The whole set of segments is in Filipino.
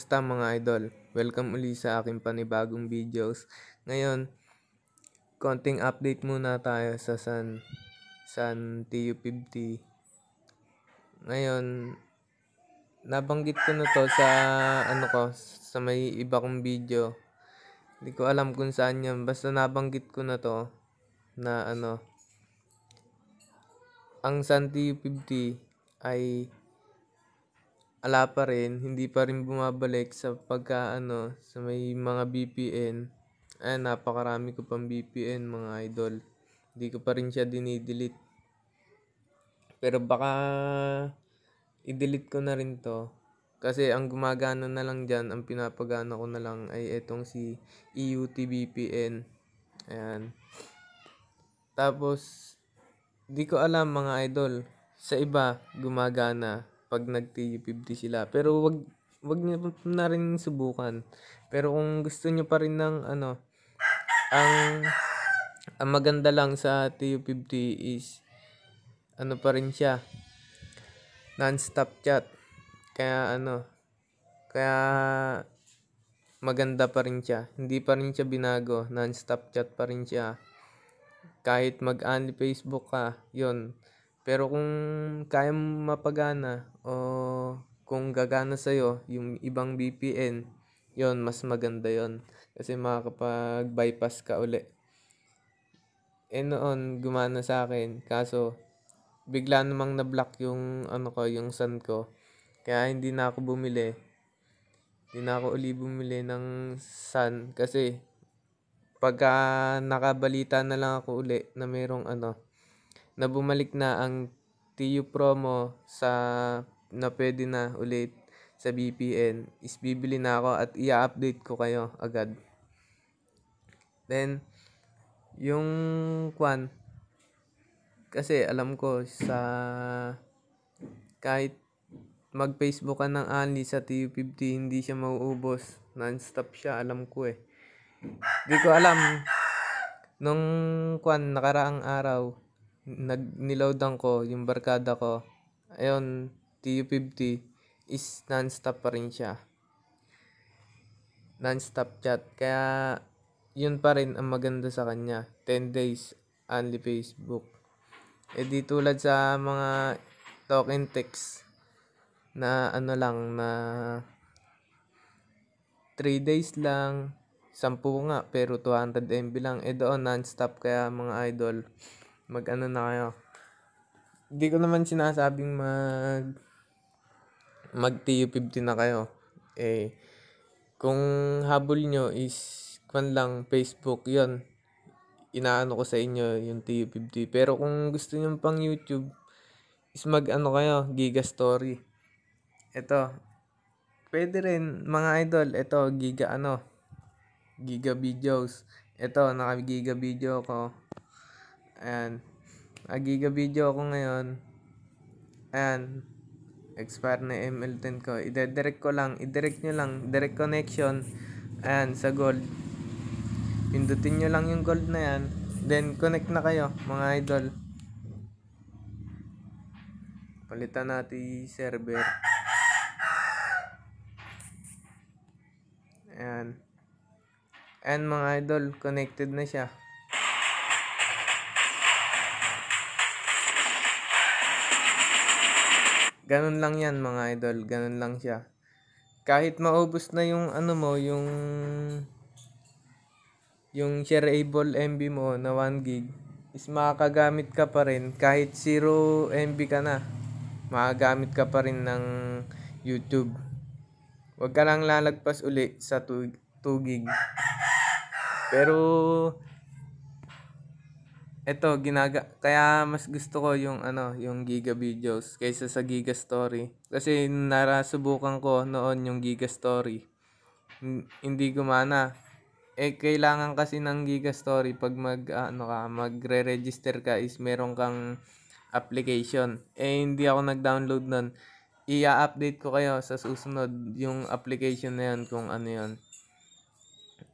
Basta mga idol, welcome ulit sa aking panibagong videos. Ngayon, konting update muna tayo sa San, San TU50. Ngayon, nabanggit ko na to sa ano ko, sa may iba kong video. Hindi ko alam kung saan yan. Basta nabanggit ko na to na ano, ang San TU50 ay ala pa rin, hindi pa rin bumabalik sa pagka ano, sa may mga VPN. Ay, eh, napakarami ko pang VPN mga idol. Hindi ko pa rin siya dinidelete. Pero baka i-delete ko na rin to. Kasi ang gumagana na lang diyan, ang pinapagana ko na lang ay itong si EUT VPN. Ayan. Tapos, di ko alam mga idol. Sa iba, gumagana pag nag TU50 sila. Pero wag wag niyo na rin subukan. Pero kung gusto niyo pa rin ng ano ang ang maganda lang sa TU50 is ano pa rin siya non-stop chat. Kaya ano kaya maganda pa rin siya. Hindi pa rin siya binago. Non-stop chat pa rin siya. Kahit mag-only Facebook ka, yon pero kung kaya mo mapagana o kung gagana sa'yo yung ibang VPN, yon mas maganda yon Kasi makakapag-bypass ka uli. Eh noon, gumana sa akin. Kaso, bigla namang na-block yung ano ko, yung son ko. Kaya hindi na ako bumili. Hindi na ako uli bumili ng sun kasi pagka nakabalita na lang ako uli na mayroong ano, na bumalik na ang TU promo sa na pwede na ulit sa VPN is bibili na ako at i-update ko kayo agad. Then, yung kwan, kasi alam ko sa kahit mag-Facebook ka ng Anli sa TU50, hindi siya mauubos. Non-stop siya, alam ko eh. Hindi ko alam. Nung kwan, nakaraang araw, nag niloadan ko yung barkada ko, ayun, TU50 is non-stop pa rin siya. Non-stop chat. Kaya, yun pa rin ang maganda sa kanya. 10 days, only Facebook. eh di tulad sa mga talk and text na ano lang na 3 days lang, 10 nga pero 200 MB lang. eh doon non-stop kaya mga idol mag-ano na kayo. Hindi ko naman sinasabing mag mag-TU50 na kayo. Eh, kung habol nyo is kwan lang Facebook yon inaano ko sa inyo yung TU50 pero kung gusto niyo pang YouTube is mag ano kayo Giga Story ito pwede rin mga idol ito Giga ano Giga Videos ito naka Giga Video ko and agiga video ako ngayon. and Expire na ML10 ko. ide ko lang. I-direct nyo lang. Direct connection. Ayan. Sa gold. Pindutin nyo lang yung gold na yan. Then, connect na kayo, mga idol. Palitan natin server. Ayan. And mga idol, connected na siya. Ganun lang yan mga idol, ganun lang siya. Kahit maubos na yung ano mo, yung yung shareable MB mo na 1 gig is makakagamit ka pa rin kahit 0 MB ka na. Makagamit ka pa rin ng YouTube. Huwag ka lang lalagpas uli sa 2, 2 gig. Pero eto ginaga kaya mas gusto ko yung ano, yung Giga Videos kaysa sa Giga Story. Kasi narasubukan ko noon yung Giga Story. Hindi gumana. Eh kailangan kasi ng Giga Story pag mag ano ka, magre-register ka is meron kang application. Eh hindi ako nag-download noon. Ia-update ko kayo sa susunod yung application na yun kung ano yun.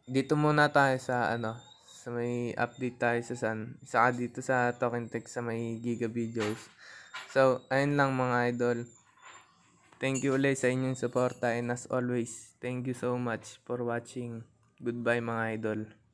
Dito muna tayo sa ano, sa may update tayo sa San. Saka dito sa Token Tech sa may Giga Videos. So, ayun lang mga idol. Thank you ulit sa inyong support and as always, thank you so much for watching. Goodbye mga idol.